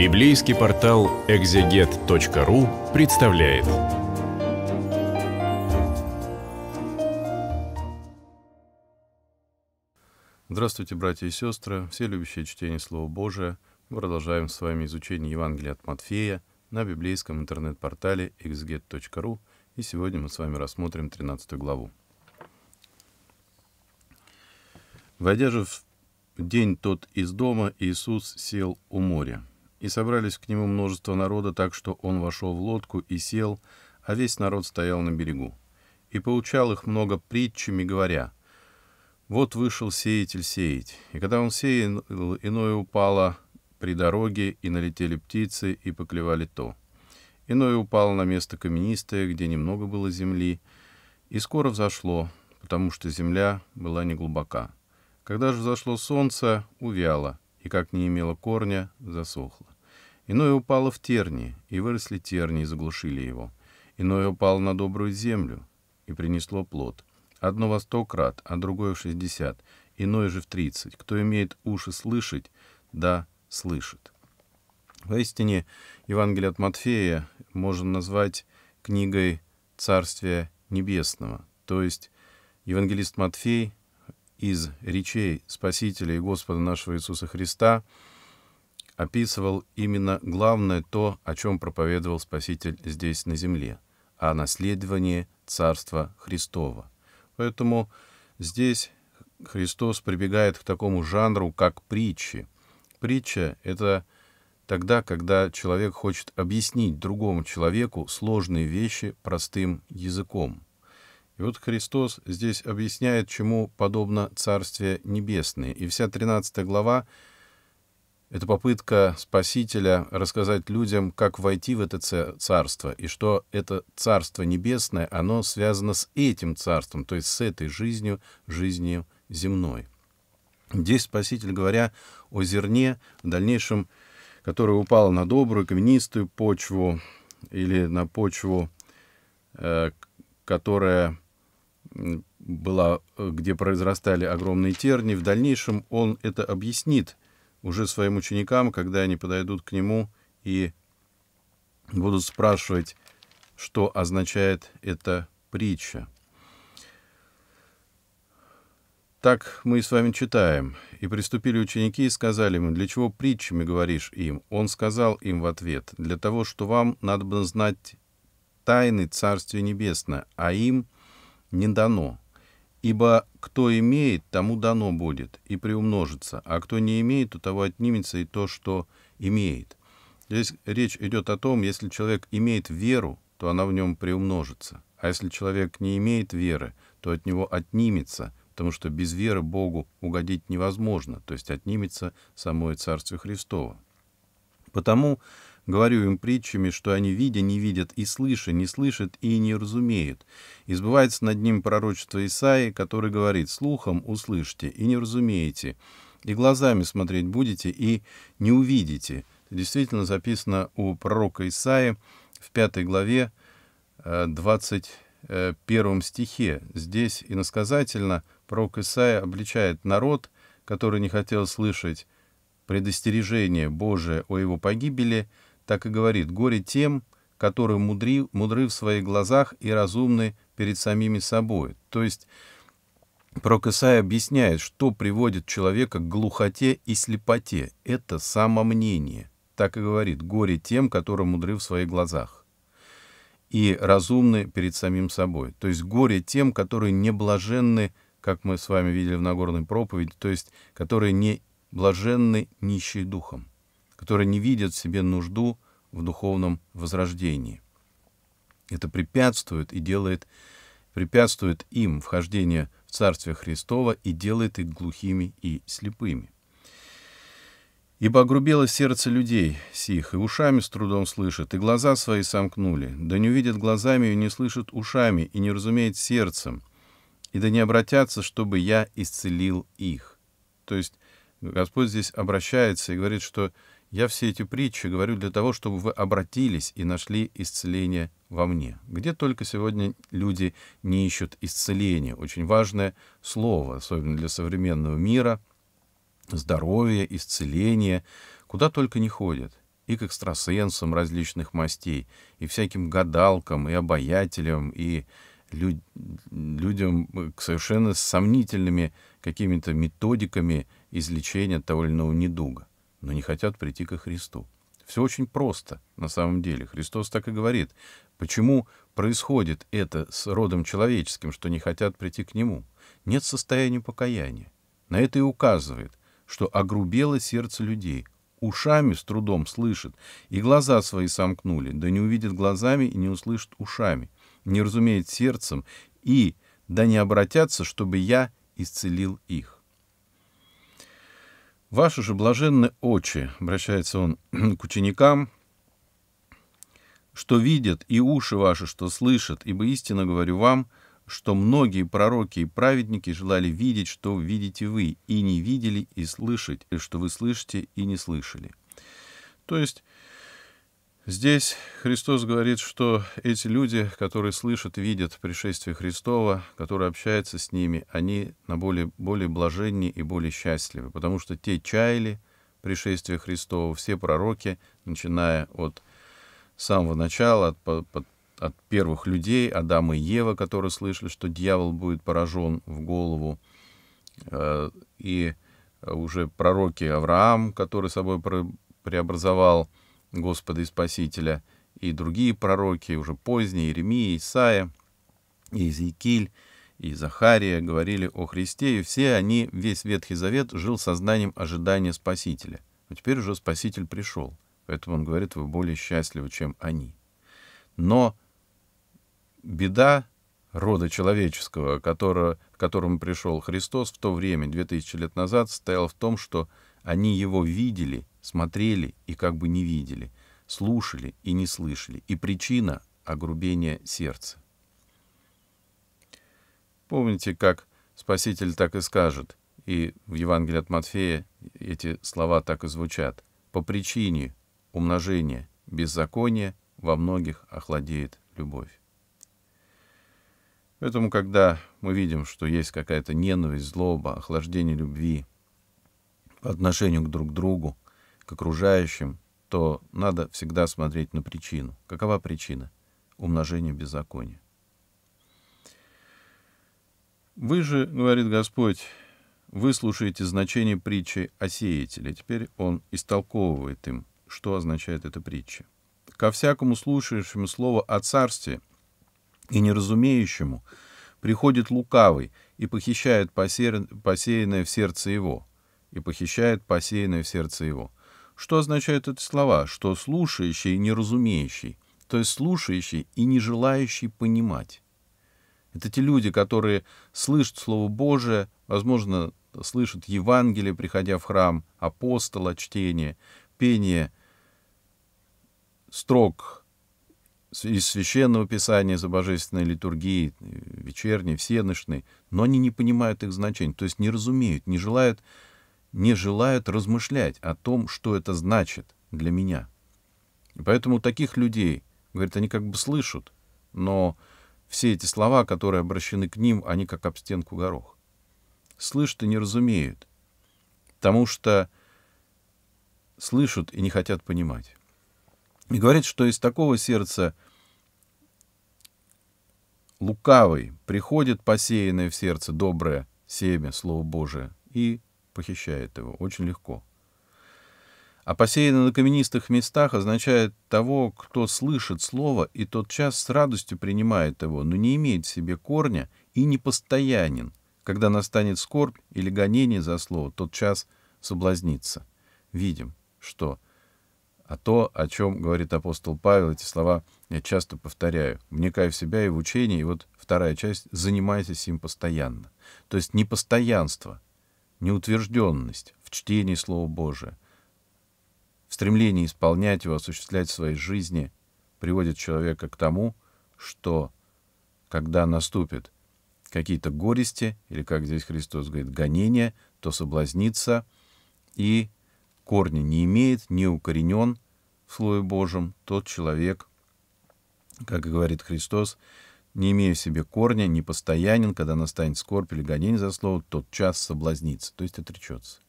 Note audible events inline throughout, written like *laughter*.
Библейский портал экзегет.ру представляет. Здравствуйте, братья и сестры, все любящие чтение Слова Божия. Мы продолжаем с вами изучение Евангелия от Матфея на библейском интернет-портале exeget.ru, и сегодня мы с вами рассмотрим 13 главу. Войдя же в день тот из дома, Иисус сел у моря – и собрались к нему множество народа, так что он вошел в лодку и сел, а весь народ стоял на берегу. И поучал их много притчами, говоря, «Вот вышел сеятель сеять, и когда он сеял, иное упало при дороге, и налетели птицы, и поклевали то. Иное упало на место каменистое, где немного было земли, и скоро взошло, потому что земля была неглубока. Когда же взошло солнце, увяло, и как не имело корня, засохло. Иное упало в терни, и выросли терни, и заглушили его. Иное упало на добрую землю, и принесло плод. Одно во сто крат, а другое в шестьдесят, иное же в тридцать. Кто имеет уши слышать, да, слышит. Поистине, Евангелие от Матфея можно назвать книгой «Царствия Небесного», то есть евангелист Матфей из речей Спасителя и Господа нашего Иисуса Христа – описывал именно главное то, о чем проповедовал Спаситель здесь на земле, о наследовании Царства Христова. Поэтому здесь Христос прибегает к такому жанру, как притчи. Притча — это тогда, когда человек хочет объяснить другому человеку сложные вещи простым языком. И вот Христос здесь объясняет, чему подобно Царствие Небесное. И вся 13 глава это попытка Спасителя рассказать людям, как войти в это царство, и что это царство небесное, оно связано с этим царством, то есть с этой жизнью, жизнью земной. Здесь Спаситель, говоря о зерне, в дальнейшем, которое упало на добрую, каменистую почву или на почву, э, которая была, э, где произрастали огромные терни, в дальнейшем он это объяснит уже своим ученикам, когда они подойдут к нему и будут спрашивать, что означает эта притча. Так мы с вами читаем. «И приступили ученики и сказали ему, для чего притчами говоришь им?» Он сказал им в ответ, «Для того, что вам надо бы знать тайны Царствия небесного, а им не дано». Ибо кто имеет, тому дано будет и приумножится, а кто не имеет, у того отнимется и то, что имеет. Здесь речь идет о том, если человек имеет веру, то она в нем приумножится. А если человек не имеет веры, то от него отнимется, потому что без веры Богу угодить невозможно, то есть отнимется самое Царствие Христово. Потому Говорю им притчами, что они видя не видят, и слыша не слышат, и не разумеют. И сбывается над ним пророчество Исаи, который говорит «Слухом услышьте и не разумеете, и глазами смотреть будете, и не увидите». Это действительно записано у пророка Исаи в 5 главе 21 э, стихе. Здесь иносказательно пророк Исаия обличает народ, который не хотел слышать предостережение Божие о его погибели – так и говорит, «Горе тем, которые мудри, мудры в своих глазах и разумны перед самими собой». То есть Прокасай объясняет, что приводит человека к глухоте и слепоте. Это самомнение. Так и говорит, «Горе тем, которые мудры в своих глазах» и разумны перед самим собой. То есть горе тем, которые не блаженны, как мы с вами видели в Нагорной проповеди, то есть которые не блаженны нищие духом которые не видят в себе нужду в духовном возрождении. Это препятствует и делает, препятствует им вхождение в Царствие Христово и делает их глухими и слепыми. Ибо огрубело сердце людей сих, и ушами с трудом слышат, и глаза свои сомкнули, да не увидят глазами, и не слышат ушами, и не разумеет сердцем, и да не обратятся, чтобы я исцелил их. То есть Господь здесь обращается и говорит, что я все эти притчи говорю для того, чтобы вы обратились и нашли исцеление во мне. Где только сегодня люди не ищут исцеления. Очень важное слово, особенно для современного мира. Здоровье, исцеление. Куда только не ходят. И к экстрасенсам различных мастей, и всяким гадалкам, и обаятелям, и люд... людям э, совершенно сомнительными какими-то методиками излечения того или иного недуга но не хотят прийти ко Христу. Все очень просто на самом деле. Христос так и говорит, почему происходит это с родом человеческим, что не хотят прийти к Нему. Нет состояния покаяния. На это и указывает, что огрубело сердце людей, ушами с трудом слышит, и глаза свои сомкнули, да не увидит глазами и не услышит ушами, не разумеет сердцем, и да не обратятся, чтобы я исцелил их. Ваши же блаженные очи, обращается он *clears throat* к ученикам, что видят, и уши ваши, что слышат, ибо истинно говорю вам, что многие пророки и праведники желали видеть, что видите вы, и не видели, и слышать, и что вы слышите, и не слышали. То есть Здесь Христос говорит, что эти люди, которые слышат, видят пришествие Христова, которые общаются с ними, они на более, более блаженнее и более счастливы, потому что те чаяли пришествие Христова, все пророки, начиная от самого начала, от, от, от первых людей, Адама и Ева, которые слышали, что дьявол будет поражен в голову, э, и уже пророки Авраам, который собой преобразовал Господа и Спасителя, и другие пророки, уже поздние, Иеремия, Исаия, и Иезекииль, и Захария говорили о Христе, и все они, весь Ветхий Завет, жил сознанием ожидания Спасителя. Но а теперь уже Спаситель пришел, поэтому он говорит, вы более счастливы, чем они. Но беда рода человеческого, которого, к которому пришел Христос в то время, 2000 лет назад, стояла в том, что они его видели, смотрели и как бы не видели, слушали и не слышали. И причина — огрубение сердца. Помните, как Спаситель так и скажет, и в Евангелии от Матфея эти слова так и звучат. «По причине умножения беззакония во многих охладеет любовь». Поэтому, когда мы видим, что есть какая-то ненависть, злоба, охлаждение любви, по отношению к друг другу, к окружающим, то надо всегда смотреть на причину. Какова причина? Умножение беззакония. «Вы же, — говорит Господь, — выслушаете значение притчи о сеятеле». Теперь он истолковывает им, что означает эта притча. «Ко всякому слушающему слово о царстве и неразумеющему приходит лукавый и похищает посеянное в сердце его» и похищает посеянное в сердце его. Что означают эти слова? Что слушающий и неразумеющий, то есть слушающий и не желающий понимать. Это те люди, которые слышат Слово Божие, возможно, слышат Евангелие, приходя в храм, апостола, чтение, пение строк из Священного Писания за Божественной литургии, э, вечерней, всеночной, но они не понимают их значения, то есть не разумеют, не желают не желают размышлять о том, что это значит для меня. И поэтому таких людей, говорят, они как бы слышат, но все эти слова, которые обращены к ним, они как об стенку горох. Слышат и не разумеют, потому что слышат и не хотят понимать. И говорит, что из такого сердца лукавый приходит посеянное в сердце доброе семя, Слово Божие, и похищает его. Очень легко. А посеяно на каменистых местах означает того, кто слышит слово и тот час с радостью принимает его, но не имеет в себе корня и не постоянен, Когда настанет скорбь или гонение за слово, тот час соблазнится. Видим, что а то, о чем говорит апостол Павел, эти слова я часто повторяю. Вникай в себя и в учение, и вот вторая часть «занимайтесь им постоянно». То есть непостоянство — неутвержденность в чтении Слова Божия, в стремлении исполнять его, осуществлять в своей жизни, приводит человека к тому, что когда наступят какие-то горести, или, как здесь Христос говорит, гонения, то соблазнится и корни не имеет, не укоренен в Слове Божьем, тот человек, как и говорит Христос, не имея в себе корня, не постоянен, когда настанет скорбь или гонение за слово, тот час соблазнится, то есть отречется.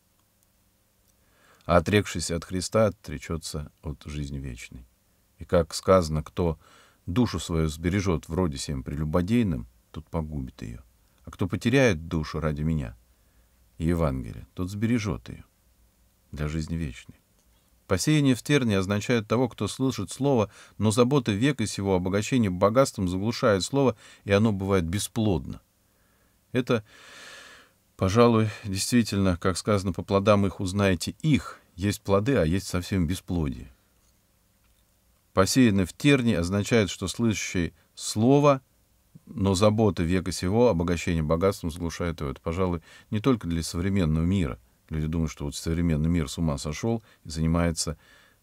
А отрекшись от Христа, отречется от жизни вечной. И как сказано, кто душу свою сбережет вроде всем прелюбодейным, тот погубит ее. А кто потеряет душу ради меня и Евангелия, тот сбережет ее для жизни вечной. Посеяние в терне означает того, кто слышит слово, но заботы века сего обогащения богатством заглушает слово, и оно бывает бесплодно. Это, пожалуй, действительно, как сказано, по плодам их узнаете их. Есть плоды, а есть совсем бесплодие. Посеянное в терне означает, что слышащий слово, но заботы века сего, обогащения богатством заглушает его. Это, пожалуй, не только для современного мира – Люди думают, что вот современный мир с ума сошел и занимается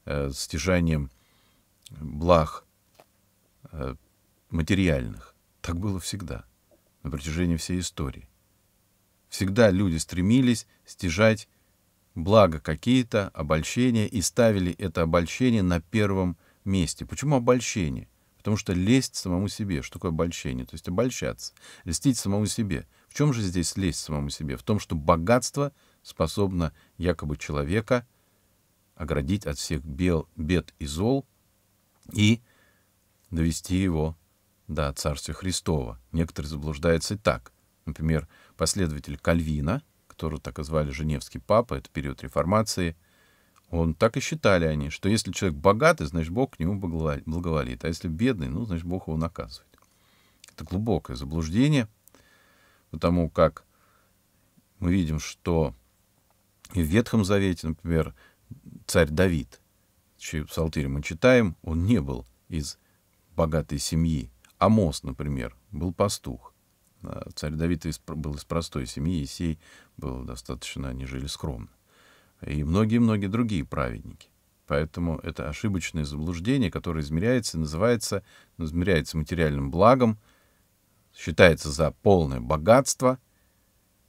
э, стяжанием благ э, материальных. Так было всегда, на протяжении всей истории. Всегда люди стремились стяжать блага какие-то, обольщения, и ставили это обольщение на первом месте. Почему обольщение? Потому что лезть самому себе. Что такое обольщение? То есть обольщаться, льстить самому себе. В чем же здесь лезть самому себе? В том, что богатство — способна якобы человека оградить от всех бел, бед и зол и довести его до Царствия Христова. Некоторые заблуждаются и так. Например, последователь Кальвина, которого так и звали Женевский папа, это период реформации, он так и считали они, что если человек богатый, значит, Бог к нему благоволит, а если бедный, ну, значит, Бог его наказывает. Это глубокое заблуждение, потому как мы видим, что и в Ветхом Завете, например, царь Давид, чей псалтырь мы читаем, он не был из богатой семьи. Амос, например, был пастух. А царь Давид был из простой семьи, Исей был достаточно, они жили скромно. И многие-многие другие праведники. Поэтому это ошибочное заблуждение, которое измеряется, называется, ну, измеряется материальным благом, считается за полное богатство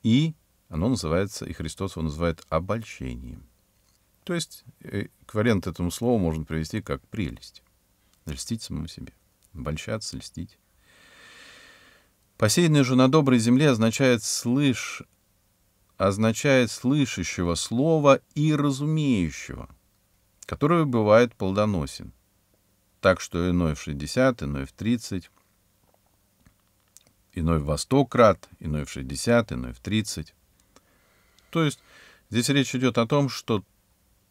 и оно называется, и Христос его называет обольщением. То есть э, эквивалент этому слову можно привести как прелесть. Льстить самому себе. Обольщаться, льстить. Посеянный же на доброй земле означает «слышь», означает «слышащего слова и разумеющего», которое бывает плодоносен. Так что иной в 60, иной в 30, иной в во 100 крат, иной в 60, иной в 30. То есть здесь речь идет о том, что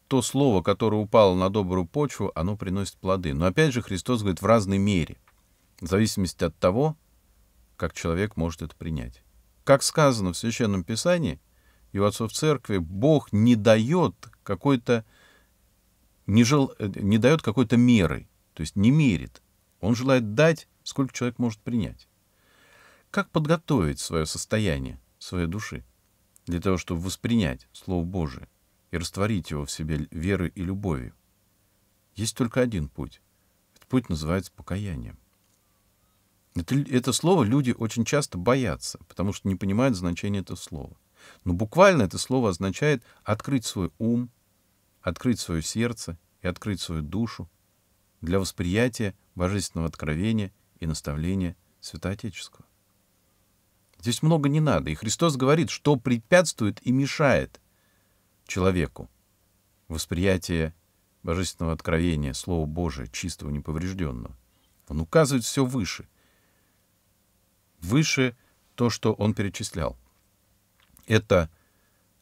то слово, которое упало на добрую почву, оно приносит плоды. Но опять же Христос говорит в разной мере, в зависимости от того, как человек может это принять. Как сказано в Священном Писании и у отцов церкви, Бог не дает какой-то не, жел, не дает какой-то меры, то есть не мерит. Он желает дать, сколько человек может принять. Как подготовить свое состояние, своей души? для того, чтобы воспринять Слово Божие и растворить его в себе верой и любовью. Есть только один путь. Этот путь называется покаянием. Это, это слово люди очень часто боятся, потому что не понимают значения этого слова. Но буквально это слово означает открыть свой ум, открыть свое сердце и открыть свою душу для восприятия божественного откровения и наставления Святоотеческого. Здесь много не надо. И Христос говорит, что препятствует и мешает человеку. Восприятие божественного откровения, Слова Божия, чистого, неповрежденного. Он указывает все выше. Выше то, что он перечислял. Это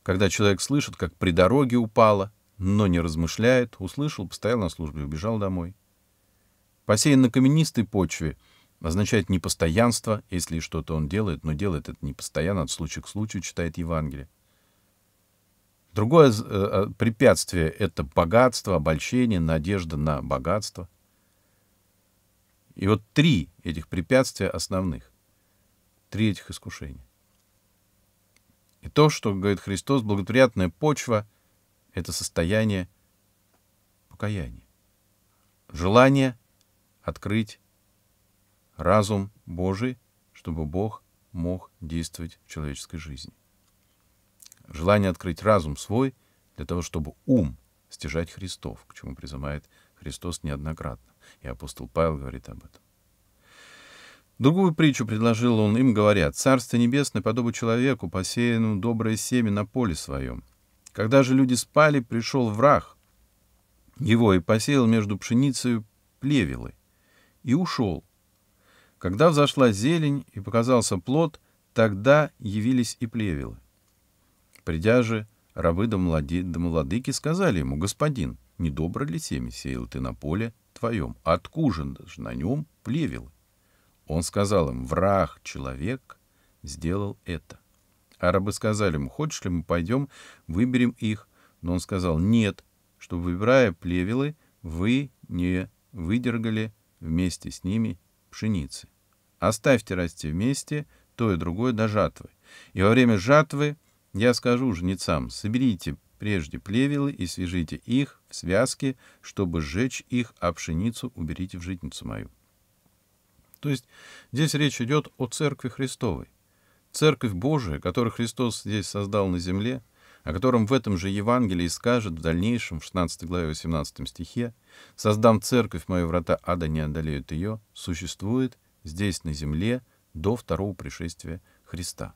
когда человек слышит, как при дороге упало, но не размышляет, услышал, постоял на службе, убежал домой. Посеян на каменистой почве — означает непостоянство, если что-то он делает, но делает это непостоянно, от случая к случаю читает Евангелие. Другое э, э, препятствие — это богатство, обольщение, надежда на богатство. И вот три этих препятствия основных, три этих искушения. И то, что говорит Христос, благоприятная почва — это состояние покаяния. Желание открыть разум Божий, чтобы Бог мог действовать в человеческой жизни. Желание открыть разум свой для того, чтобы ум стяжать Христов, к чему призывает Христос неоднократно. И апостол Павел говорит об этом. Другую притчу предложил он им, говоря, «Царство небесное подобно человеку, посеянному доброе семя на поле своем. Когда же люди спали, пришел враг его и посеял между пшеницей плевелы, и ушел, когда взошла зелень и показался плод, тогда явились и плевелы. Придя же, рабы до, млади, до младыки сказали ему, «Господин, недобро ли семя сеял ты на поле твоем? Откужен же на нем плевелы». Он сказал им, «Враг человек сделал это». А рабы сказали ему, «Хочешь ли мы пойдем, выберем их?» Но он сказал, «Нет, чтобы выбирая плевелы, вы не выдергали вместе с ними пшеницы. Оставьте расти вместе то и другое до жатвы. И во время жатвы я скажу жнецам, соберите прежде плевелы и свяжите их в связке, чтобы сжечь их, а пшеницу уберите в житницу мою. То есть здесь речь идет о Церкви Христовой. Церковь Божия, которую Христос здесь создал на земле — о котором в этом же Евангелии скажет в дальнейшем, в 16 главе 18 стихе, «Создам церковь мою, врата ада не одолеют ее», существует здесь, на земле, до второго пришествия Христа.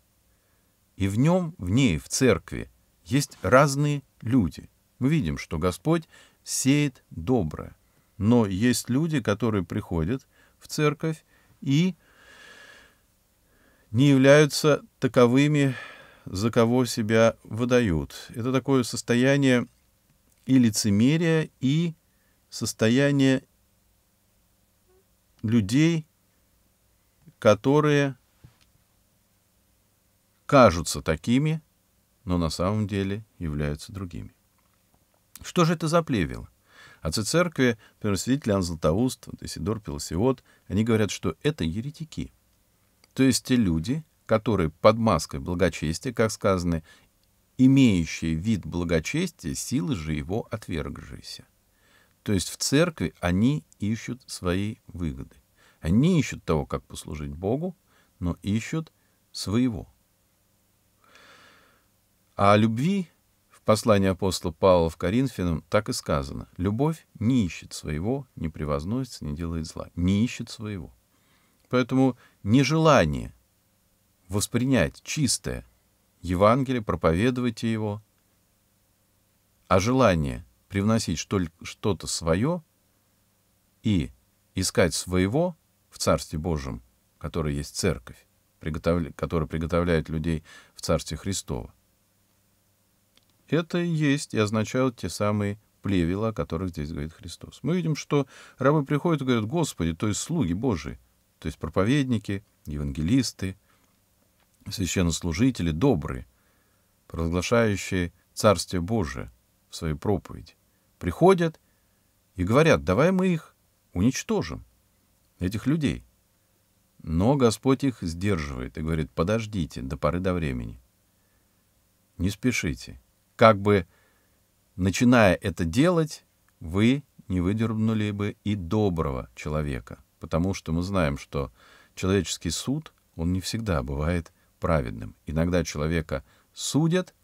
И в нем, в ней, в церкви, есть разные люди. Мы видим, что Господь сеет доброе. Но есть люди, которые приходят в церковь и не являются таковыми, за кого себя выдают. Это такое состояние и лицемерия, и состояние людей, которые кажутся такими, но на самом деле являются другими. Что же это за плевело? Отцы церкви, например, свидетель Иоанн Златоуст, Исидор Пелосиот, они говорят, что это еретики. То есть те люди, которые под маской благочестия, как сказано, имеющие вид благочестия, силы же его отвергшиеся. То есть в церкви они ищут свои выгоды. Они ищут того, как послужить Богу, но ищут своего. А о любви в послании апостола Павла в Коринфянам так и сказано. Любовь не ищет своего, не превозносится, не делает зла. Не ищет своего. Поэтому нежелание воспринять чистое, Евангелие, проповедуйте его, а желание привносить что-то свое и искать своего в Царстве Божьем, которое есть Церковь, приготовля... которая приготовляет людей в Царстве Христова. Это и есть и означают те самые плевела, о которых здесь говорит Христос. Мы видим, что рабы приходят и говорят, Господи, то есть слуги Божии, то есть проповедники, евангелисты, священнослужители добрые, провозглашающие Царствие Божие в своей проповеди, приходят и говорят, давай мы их уничтожим, этих людей. Но Господь их сдерживает и говорит, подождите до поры до времени. Не спешите. Как бы, начиная это делать, вы не выдернули бы и доброго человека, потому что мы знаем, что человеческий суд, он не всегда бывает праведным. Иногда человека судят,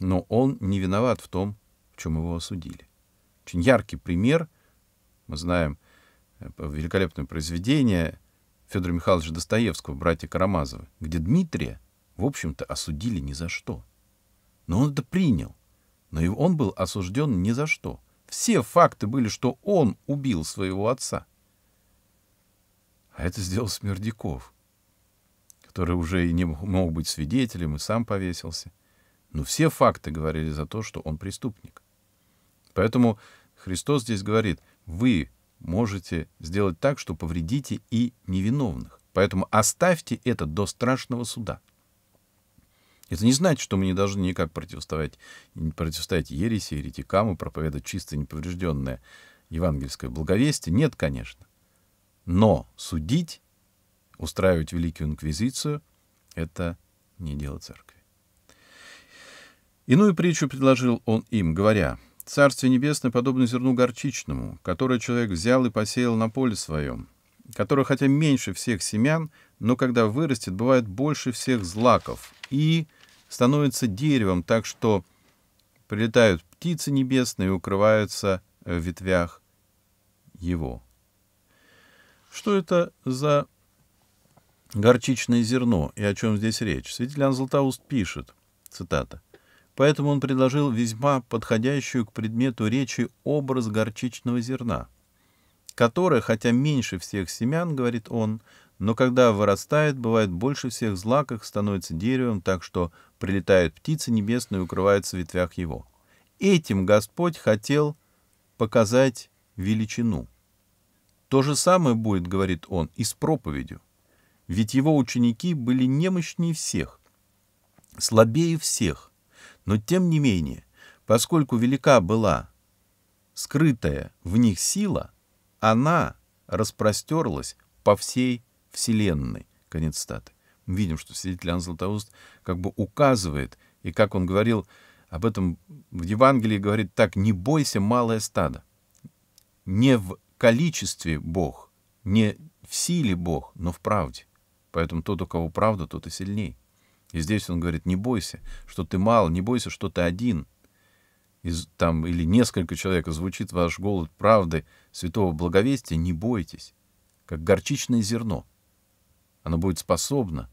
но он не виноват в том, в чем его осудили. Очень яркий пример. Мы знаем э, великолепное произведение Федора Михайловича Достоевского «Братья Карамазовы», где Дмитрия, в общем-то, осудили ни за что. Но он это принял. Но и он был осужден ни за что. Все факты были, что он убил своего отца. А это сделал Смердяков который уже и не мог быть свидетелем, и сам повесился. Но все факты говорили за то, что он преступник. Поэтому Христос здесь говорит, вы можете сделать так, что повредите и невиновных. Поэтому оставьте это до страшного суда. Это не значит, что мы не должны никак противостоять, противостоять ереси, еретикам и проповедовать чисто неповрежденное евангельское благовестие. Нет, конечно. Но судить устраивать Великую Инквизицию — это не дело церкви. Иную притчу предложил он им, говоря, «Царствие небесное подобно зерну горчичному, которое человек взял и посеял на поле своем, которое, хотя меньше всех семян, но когда вырастет, бывает больше всех злаков и становится деревом, так что прилетают птицы небесные и укрываются в ветвях его». Что это за горчичное зерно и о чем здесь речь. Святитель Иоанн Златоуст пишет, цитата, «Поэтому он предложил весьма подходящую к предмету речи образ горчичного зерна, которое, хотя меньше всех семян, — говорит он, — но когда вырастает, бывает больше всех злаков, становится деревом, так что прилетают птицы небесные и укрываются в ветвях его. Этим Господь хотел показать величину. То же самое будет, говорит он, и с проповедью ведь его ученики были немощнее всех, слабее всех. Но тем не менее, поскольку велика была скрытая в них сила, она распростерлась по всей Вселенной. Конец статы. Мы видим, что свидетель Иоанн Златоуст как бы указывает, и как он говорил об этом в Евангелии, говорит так, «Не бойся, малое стадо». Не в количестве Бог, не в силе Бог, но в правде. Поэтому тот, у кого правда, тот и сильней. И здесь он говорит, не бойся, что ты мал, не бойся, что ты один. Из, там, или несколько человек, звучит ваш голод правды святого благовестия, не бойтесь, как горчичное зерно. Оно будет способно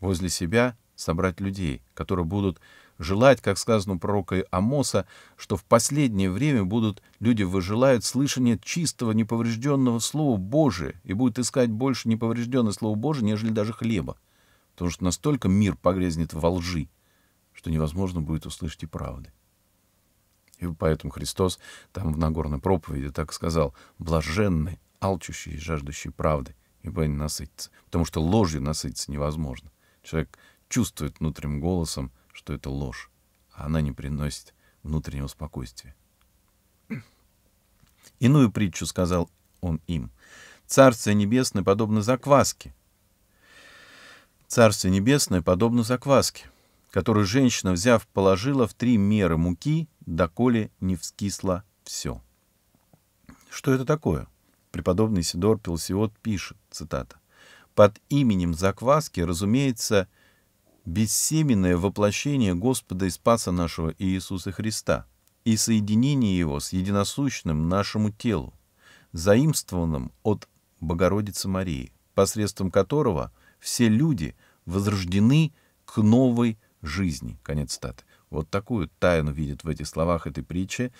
возле себя собрать людей, которые будут желать, как сказано пророка Амоса, что в последнее время будут люди выжелают слышание чистого, неповрежденного Слова Божия и будут искать больше неповрежденное Слово Божие, нежели даже хлеба. Потому что настолько мир погрязнет во лжи, что невозможно будет услышать и правды. И поэтому Христос там в Нагорной проповеди так сказал, «Блаженны, алчущие и жаждущие правды, ибо они насытятся». Потому что ложью насытиться невозможно. Человек чувствует внутренним голосом, что это ложь, а она не приносит внутреннего спокойствия. Иную притчу сказал он им. Царствие небесное подобно закваске. Царствие небесное подобно закваске, которую женщина, взяв, положила в три меры муки, доколе не вскисло все. Что это такое? Преподобный Сидор Пелсиот пишет, цитата, «Под именем закваски, разумеется, — бессеменное воплощение Господа и Спаса нашего Иисуса Христа и соединение Его с единосущным нашему телу, заимствованным от Богородицы Марии, посредством которого все люди возрождены к новой жизни. Конец статы. Вот такую тайну видит в этих словах этой притчи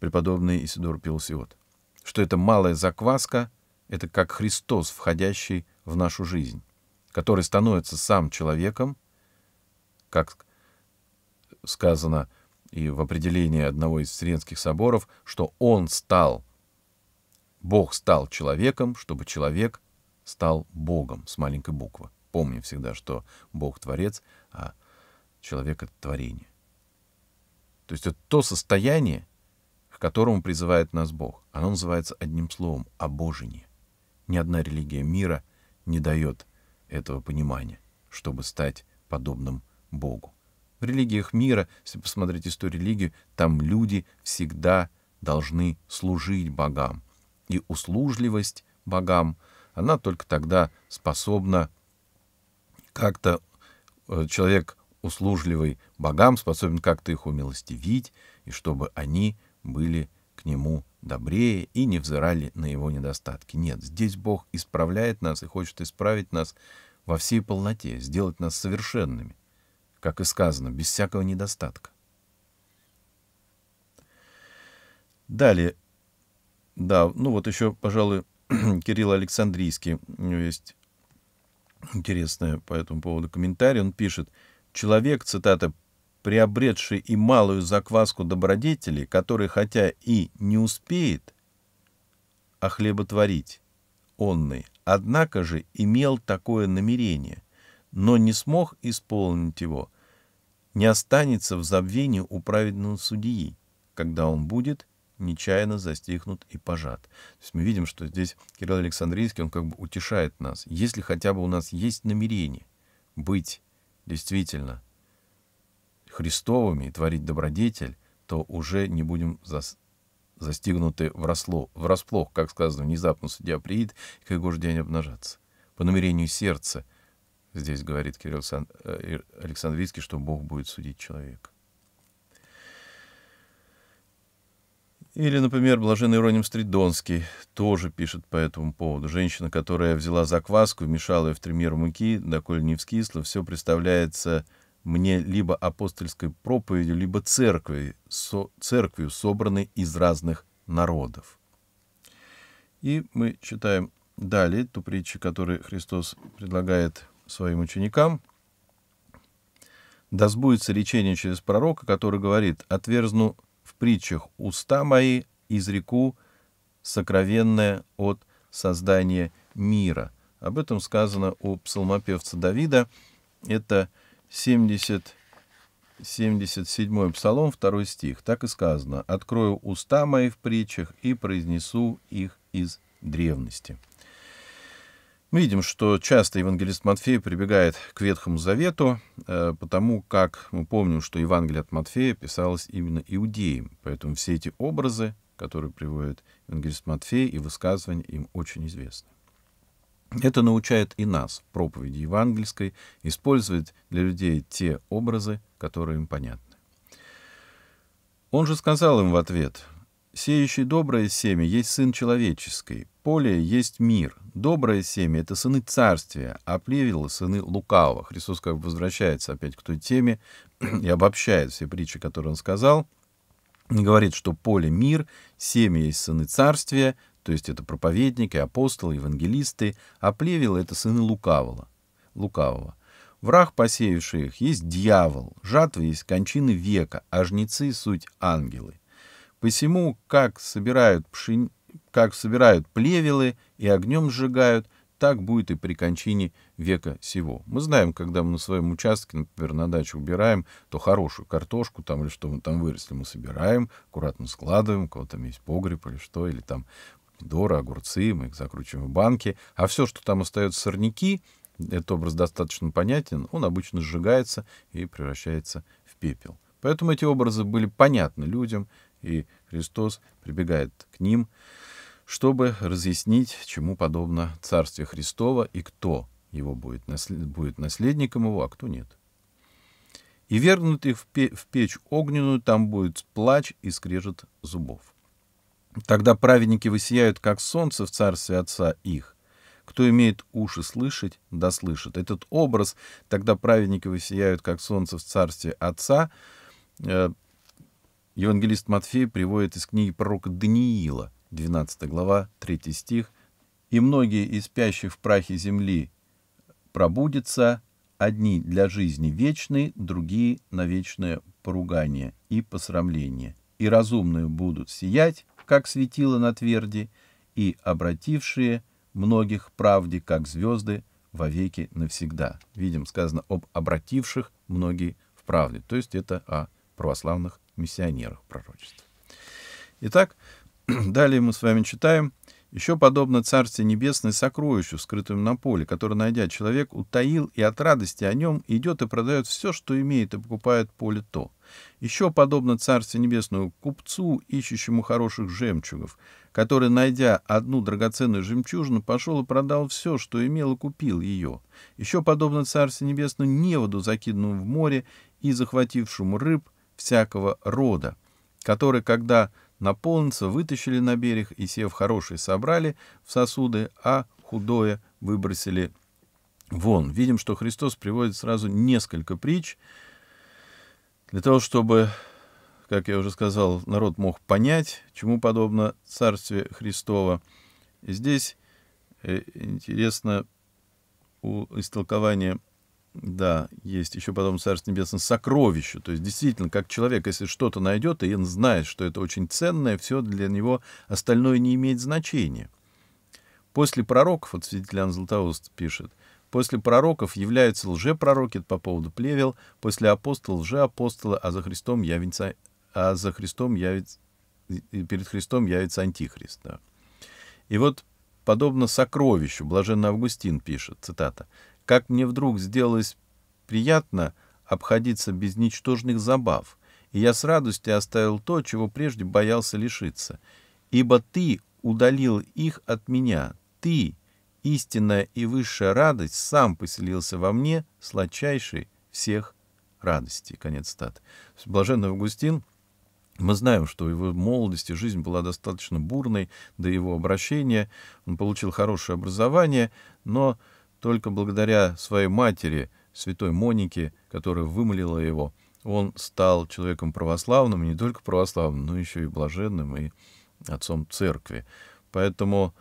преподобный Исидор Пелсиот. Что это малая закваска, это как Христос, входящий в нашу жизнь, который становится сам человеком – как сказано и в определении одного из Вселенских соборов, что Он стал, Бог стал человеком, чтобы человек стал Богом с маленькой буквы. Помним всегда, что Бог — творец, а человек — это творение. То есть это то состояние, к которому призывает нас Бог. Оно называется одним словом — обожение. Ни одна религия мира не дает этого понимания, чтобы стать подобным Богу Богу. В религиях мира, если посмотреть историю религии, там люди всегда должны служить богам. И услужливость богам, она только тогда способна как-то э, человек услужливый богам, способен как-то их умилостивить, и чтобы они были к нему добрее и не взирали на его недостатки. Нет, здесь Бог исправляет нас и хочет исправить нас во всей полноте, сделать нас совершенными как и сказано, без всякого недостатка. Далее, да, ну вот еще, пожалуй, *clears throat* Кирилл Александрийский, есть интересное по этому поводу комментарий, он пишет, «Человек, цитата, приобретший и малую закваску добродетелей, который, хотя и не успеет охлеботворить онный, однако же имел такое намерение, но не смог исполнить его, не останется в забвении у праведного судьи, когда он будет нечаянно застигнут и пожат. То есть мы видим, что здесь Кирилл Александрийский, он как бы утешает нас. Если хотя бы у нас есть намерение быть действительно Христовыми и творить добродетель, то уже не будем зас... застигнуты врасло, врасплох, как сказано, внезапно судья приедет, и к его же день обнажаться. По намерению сердца Здесь говорит Кирилл э, Александрийский, что Бог будет судить человека. Или, например, блаженный Ироним Стридонский тоже пишет по этому поводу. Женщина, которая взяла закваску и ее в три меры муки, доколе не вскисло, все представляется мне либо апостольской проповедью, либо церкви, со, церковью, собранной из разных народов. И мы читаем далее ту притчу, которую Христос предлагает своим ученикам. Да сбудется речение через пророка, который говорит, «Отверзну в притчах уста мои, из реку сокровенное от создания мира». Об этом сказано у псалмопевца Давида. Это 70 77 Псалом, 2 стих, так и сказано «Открою уста мои в притчах и произнесу их из древности». Мы видим, что часто евангелист Матфей прибегает к Ветхому Завету, э, потому как мы помним, что Евангелие от Матфея писалось именно иудеям, поэтому все эти образы, которые приводит евангелист Матфей, и высказывания им очень известны. Это научает и нас проповеди евангельской использовать для людей те образы, которые им понятны. Он же сказал им в ответ, «Сеющий доброе семя есть Сын Человеческий, поле есть мир. Доброе семя — это сыны царствия, а плевелы — сыны лукавого. Христос как бы возвращается опять к той теме и обобщает все притчи, которые он сказал. И говорит, что поле — мир, семя — есть сыны царствия, то есть это проповедники, апостолы, евангелисты, а плевелы — это сыны лукавого. лукавого. Враг, посеявший их, есть дьявол, жатва есть кончины века, а жнецы — суть ангелы. Посему, как собирают пшен как собирают плевелы и огнем сжигают, так будет и при кончине века сего. Мы знаем, когда мы на своем участке, например, на даче убираем, то хорошую картошку там или что мы там выросли, мы собираем, аккуратно складываем, у кого там есть погреб или что, или там помидоры, огурцы, мы их закручиваем в банки. А все, что там остается сорняки, этот образ достаточно понятен, он обычно сжигается и превращается в пепел. Поэтому эти образы были понятны людям, и Христос прибегает к ним, чтобы разъяснить, чему подобно Царствие Христово и кто его будет, наслед... будет наследником его, а кто нет. И вернутый в, пе... в печь огненную, там будет плач и скрежет зубов. Тогда праведники высияют, как солнце в царстве Отца их. Кто имеет уши слышать, да слышит. Этот образ «тогда праведники высияют, как солнце в царстве Отца» э, Евангелист Матфей приводит из книги пророка Даниила, 12 глава, 3 стих, «И многие из спящих в прахе земли пробудятся, одни для жизни вечной, другие на вечное поругание и посрамление. И разумные будут сиять, как светило на тверди, и обратившие многих правде, как звезды, вовеки навсегда». Видим, сказано об обративших многие в правде, то есть это о православных миссионеров пророчеств. Итак, *clears throat* далее мы с вами читаем. «Еще подобно Царствие Небесное сокровищу, скрытым на поле, которое, найдя человек, утаил и от радости о нем идет и продает все, что имеет, и покупает поле то. Еще подобно Царствию Небесному купцу, ищущему хороших жемчугов, который, найдя одну драгоценную жемчужину, пошел и продал все, что имел, и купил ее. Еще подобно Царствию Небесному неводу, закиданному в море и захватившему рыб, всякого рода, которые, когда наполнится, вытащили на берег и, сев хороший собрали в сосуды, а худое выбросили вон. Видим, что Христос приводит сразу несколько притч для того, чтобы, как я уже сказал, народ мог понять, чему подобно Царствие Христово. И здесь э, интересно у истолкования да, есть еще потом Царство Небесное сокровище. То есть действительно, как человек, если что-то найдет, и он знает, что это очень ценное, все для него остальное не имеет значения. После пророков, вот свидетель Иоанн Златоуст пишет, после пророков являются лжепророки по поводу плевел, после апостол лжеапостолы, а за Христом явится, а за Христом явится, перед Христом явится Антихрист. Да. И вот подобно сокровищу, Блаженный Августин пишет, цитата, как мне вдруг сделалось приятно обходиться без ничтожных забав, и я с радостью оставил то, чего прежде боялся лишиться. Ибо ты удалил их от меня, ты, истинная и высшая радость, сам поселился во мне, сладчайший всех радостей. Конец стат. Блаженный Августин, мы знаем, что его молодости жизнь была достаточно бурной до его обращения, он получил хорошее образование, но только благодаря своей матери, святой Монике, которая вымолила его, он стал человеком православным, не только православным, но еще и блаженным и отцом церкви. Поэтому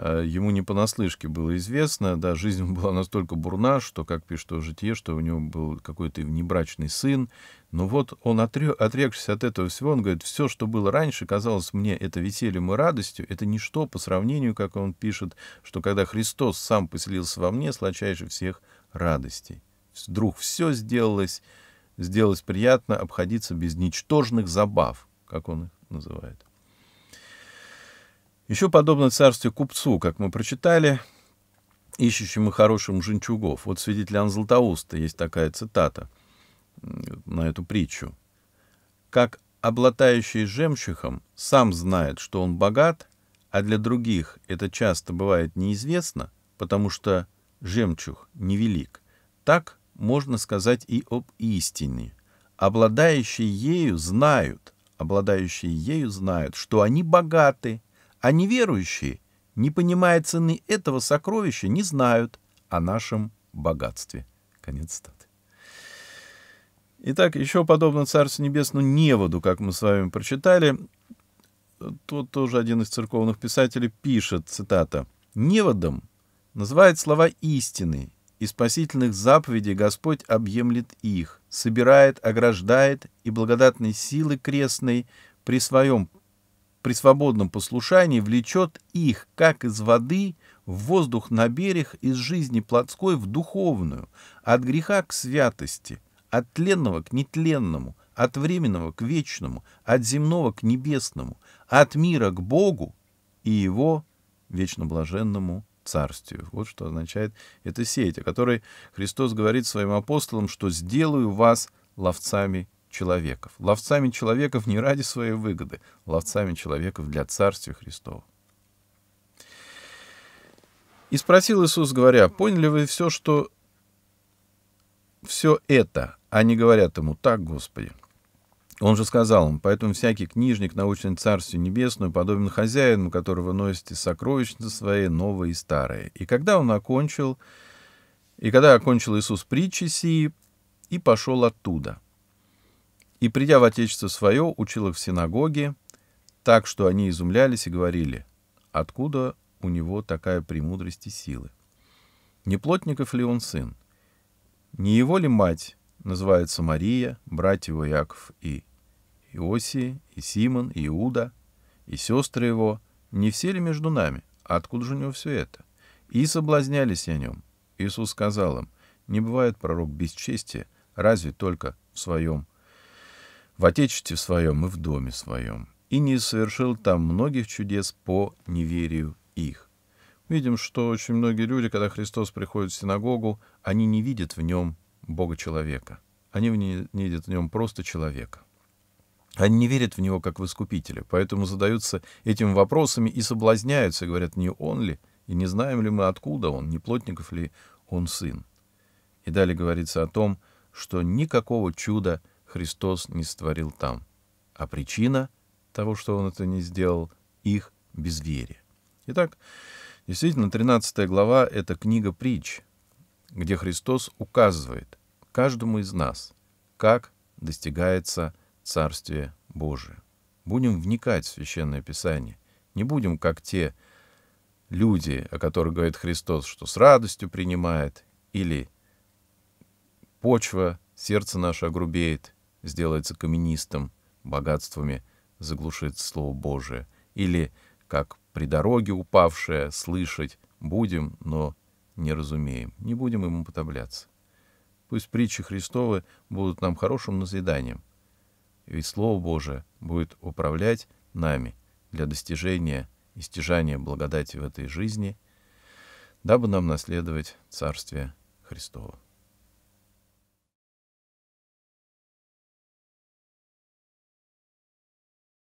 Э, ему не понаслышке было известно, да, жизнь была настолько бурна, что, как пишет в житие, что у него был какой-то внебрачный сын, но вот он, отрек, отрекшись от этого всего, он говорит, все, что было раньше, казалось мне это весельем и радостью, это ничто по сравнению, как он пишет, что когда Христос сам поселился во мне, сладчайше всех радостей. Вдруг все сделалось, сделалось приятно обходиться без ничтожных забав, как он их называет. Еще подобно царстве купцу, как мы прочитали, ищущему хорошим жемчугов. Вот свидетель Иоанн Златоуста есть такая цитата на эту притчу. «Как облатающий жемчугом сам знает, что он богат, а для других это часто бывает неизвестно, потому что жемчуг невелик, так можно сказать и об истине. Обладающие ею знают, обладающие ею знают, что они богаты – а неверующие, не понимая цены этого сокровища, не знают о нашем богатстве. Конец цитаты. Итак, еще подобно Царству Небесному неводу, как мы с вами прочитали, тут тоже один из церковных писателей пишет, цитата, «Неводом называет слова истины, и спасительных заповедей Господь объемлет их, собирает, ограждает, и благодатной силы крестной при своем при свободном послушании влечет их, как из воды, в воздух на берег, из жизни плотской в духовную, от греха к святости, от тленного к нетленному, от временного к вечному, от земного к небесному, от мира к Богу и его вечно блаженному царствию. Вот что означает эта сеть, о которой Христос говорит своим апостолам, что «сделаю вас ловцами человеков. Ловцами человеков не ради своей выгоды, ловцами человеков для Царствия Христова. И спросил Иисус, говоря, поняли вы все, что все это, они говорят ему, так, Господи. Он же сказал им, поэтому всякий книжник, научный Царствию Небесному, подобен хозяину, которого носите сокровищницы свои, новые и старые. И когда он окончил, и когда окончил Иисус притчи сии, и пошел оттуда — и, придя в Отечество свое, учил их в синагоге, так что они изумлялись и говорили, откуда у него такая премудрость и силы. Не плотников ли он сын? Не его ли мать называется Мария, братья его Яков и Иосии, и Симон, и Иуда, и сестры его? Не все ли между нами? Откуда же у него все это? И соблазнялись о нем. Иисус сказал им, не бывает пророк без чести, разве только в своем в Отечестве своем и в доме своем, и не совершил там многих чудес по неверию их. Видим, что очень многие люди, когда Христос приходит в синагогу, они не видят в нем Бога-человека. Они не видят в нем просто человека. Они не верят в него как в искупителя, поэтому задаются этим вопросами и соблазняются, говорят, не он ли, и не знаем ли мы, откуда он, не плотников ли он сын. И далее говорится о том, что никакого чуда – Христос не створил там. А причина того, что он это не сделал, их безверие. Итак, действительно, 13 глава — это книга притч, где Христос указывает каждому из нас, как достигается Царствие Божие. Будем вникать в Священное Писание. Не будем, как те люди, о которых говорит Христос, что с радостью принимает, или почва, сердце наше огрубеет, сделается каменистым, богатствами заглушит Слово Божие. Или, как при дороге упавшее, слышать будем, но не разумеем, не будем ему уподобляться. Пусть притчи Христовы будут нам хорошим назиданием, ведь Слово Божие будет управлять нами для достижения и стяжания благодати в этой жизни, дабы нам наследовать Царствие Христово.